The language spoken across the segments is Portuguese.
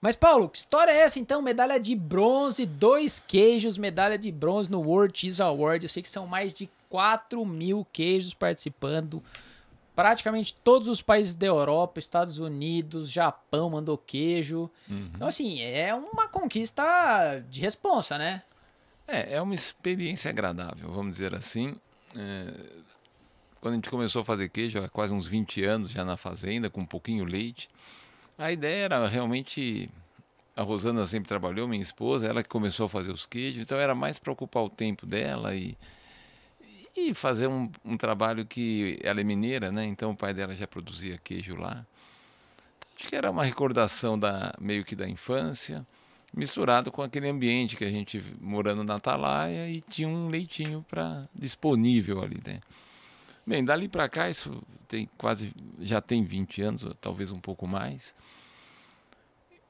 Mas, Paulo, que história é essa então? Medalha de bronze, dois queijos, medalha de bronze no World Cheese Award. Eu sei que são mais de 4 mil queijos participando. Praticamente todos os países da Europa, Estados Unidos, Japão mandou queijo. Uhum. Então, assim, é uma conquista de responsa, né? É, é uma experiência agradável, vamos dizer assim. É... Quando a gente começou a fazer queijo, há quase uns 20 anos já na fazenda, com um pouquinho leite. A ideia era realmente. A Rosana sempre trabalhou, minha esposa, ela que começou a fazer os queijos, então era mais para ocupar o tempo dela e, e fazer um, um, trabalho que ela é mineira, né? Então o pai dela já produzia queijo lá. Então, acho que era uma recordação da meio que da infância, misturado com aquele ambiente que a gente morando na Atalaia e tinha um leitinho para disponível ali, né? Bem, dali para cá, isso tem quase, já tem 20 anos, talvez um pouco mais.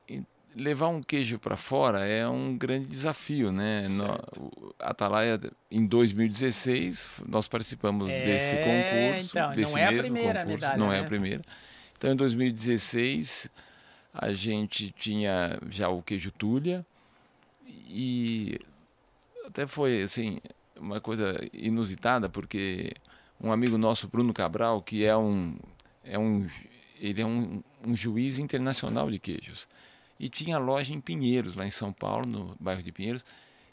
E levar um queijo para fora é um grande desafio, né? No, Atalaia, em 2016, nós participamos é, desse concurso, então, desse é não é a primeira medalha, não né? é a primeira. Então, em 2016, a gente tinha já o queijo Tulha e até foi assim uma coisa inusitada porque um amigo nosso, Bruno Cabral, que é um, é um, ele é um, um juiz internacional de queijos. E tinha loja em Pinheiros, lá em São Paulo, no bairro de Pinheiros.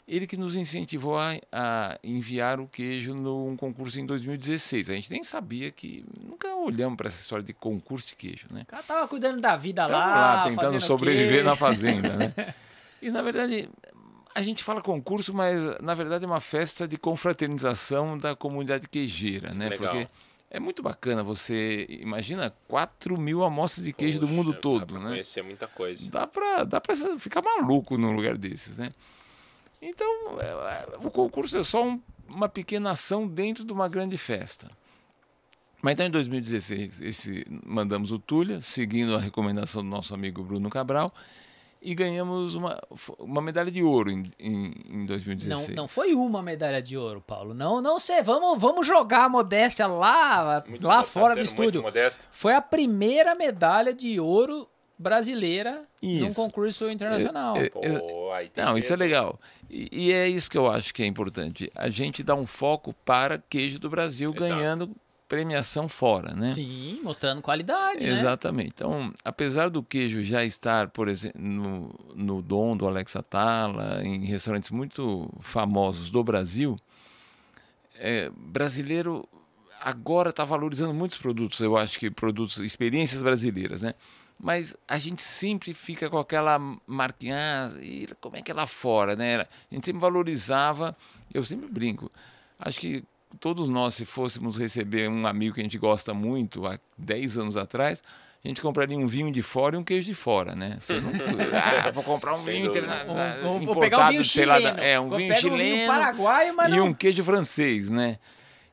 Ele que nos incentivou a, a enviar o queijo num concurso em 2016. A gente nem sabia que. Nunca olhamos para essa história de concurso de queijo, né? O cara tava cuidando da vida lá. lá tentando sobreviver queijo. na fazenda, né? E na verdade, a gente fala concurso, mas na verdade é uma festa de confraternização da comunidade queijeira, né? Legal. Porque é muito bacana você. Imagina 4 mil amostras de queijo Poxa, do mundo todo, dá pra né? Conhecer muita coisa. Dá pra, dá pra ficar maluco num lugar desses, né? Então, é, é, o concurso é só um, uma pequena ação dentro de uma grande festa. Mas então, em 2016, esse, mandamos o Tulha, seguindo a recomendação do nosso amigo Bruno Cabral e ganhamos uma, uma medalha de ouro em, em, em 2016. Não, não foi uma medalha de ouro, Paulo. Não, não sei. Vamos, vamos jogar a modéstia lá, lá tá fora do estúdio. Foi a primeira medalha de ouro brasileira isso. num concurso internacional. É, é, é, Pô, não, isso é legal. E, e, é isso que eu acho que é importante. A gente dá um foco para queijo do Brasil Exato. ganhando premiação fora, né? Sim, mostrando qualidade, né? Exatamente. Né? Então, apesar do queijo já estar, por exemplo, no, no Dom do Alex Atala, em restaurantes muito famosos do Brasil, é, brasileiro agora está valorizando muitos produtos, eu acho que produtos, experiências brasileiras, né? Mas a gente sempre fica com aquela marquinha, ah, como é que é lá fora, né? A gente sempre valorizava, eu sempre brinco, acho que todos nós, se fôssemos receber um amigo que a gente gosta muito há 10 anos atrás, a gente compraria um vinho de fora e um queijo de fora, né? Não... Ah, vou comprar um vinho internacional. Vou, pegar é, um vinho chileno. Lá, é, um vinho chileno. Um vinho mas E não... um queijo francês, né?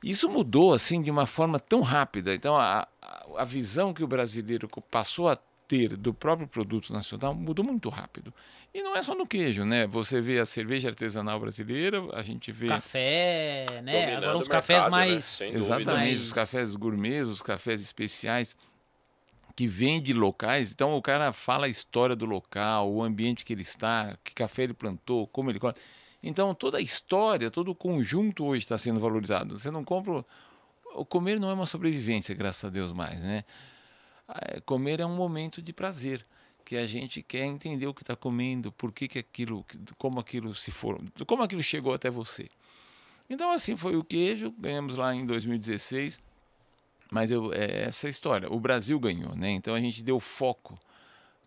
Isso mudou, assim, de uma forma tão rápida. Então, a, a visão que o brasileiro passou a ter do próprio produto nacional mudou muito rápido. E não é só no queijo, né? Você vê a cerveja artesanal brasileira, a gente vê. Café, né? Agora os cafés mercado, né? mais. Né? Exatamente, mais... os cafés gourmets, os cafés especiais que vem de locais, então o cara fala a história do local, o ambiente que ele está, que café ele plantou, como ele corre. Então toda a história, todo o conjunto hoje está sendo valorizado. Você não compra. O comer não é uma sobrevivência, graças a Deus mais, né? É, comer é um momento de prazer que a gente quer entender o que está comendo, por que, que aquilo, como aquilo se formou como aquilo chegou até você. Então assim foi o queijo, ganhamos lá em 2016, mas eu, é essa história. O Brasil ganhou, né? Então a gente deu foco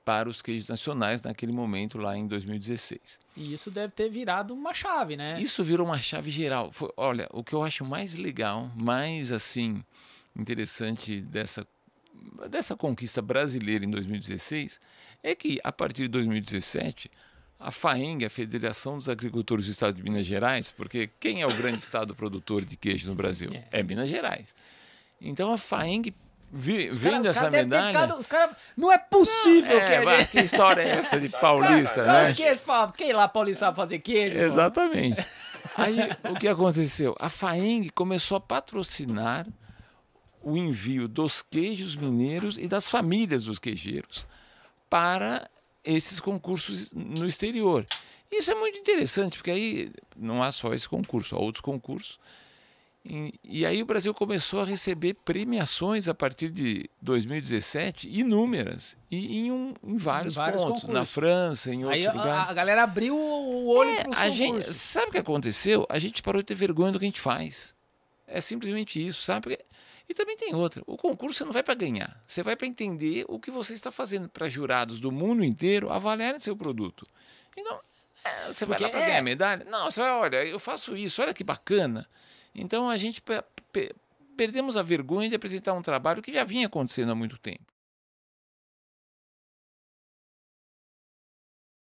para os queijos nacionais naquele momento lá em 2016. E isso deve ter virado uma chave, né? Isso virou uma chave geral. Foi, olha, o que eu acho mais legal, mais assim interessante dessa dessa conquista brasileira em 2016 é que, a partir de 2017, a FAENG, a Federação dos Agricultores do Estado de Minas Gerais, porque quem é o grande estado produtor de queijo no Brasil? É, é Minas Gerais. Então a FAENG vi, vendo essa medalha. Ficado, os Não é possível não, é, que ele... Que história é essa de paulista, né? quem lá paulista sabe fazer queijo? Exatamente. Aí o que aconteceu? A FAENG começou a patrocinar o envio dos queijos mineiros e das famílias dos queijeiros para esses concursos no exterior. Isso é muito interessante, porque aí não há só esse concurso, há outros concursos. E, e aí o Brasil começou a receber premiações a partir de 2017, inúmeras, e em, um, em vários, em vários pontos, concursos. na França, em outros aí, lugares. A, a, galera abriu o olho é, para os gente, Sabe o que aconteceu? A gente parou de ter vergonha do que a gente faz. É simplesmente isso, sabe? Porque e também tem outra: o concurso você não vai para ganhar, você vai para entender o que você está fazendo para jurados do mundo inteiro avaliarem seu produto. Então, é, você Porque vai lá para é... ganhar medalha? Não, você vai, olha, eu faço isso, olha que bacana. Então a gente perdemos a vergonha de apresentar um trabalho que já vinha acontecendo há muito tempo.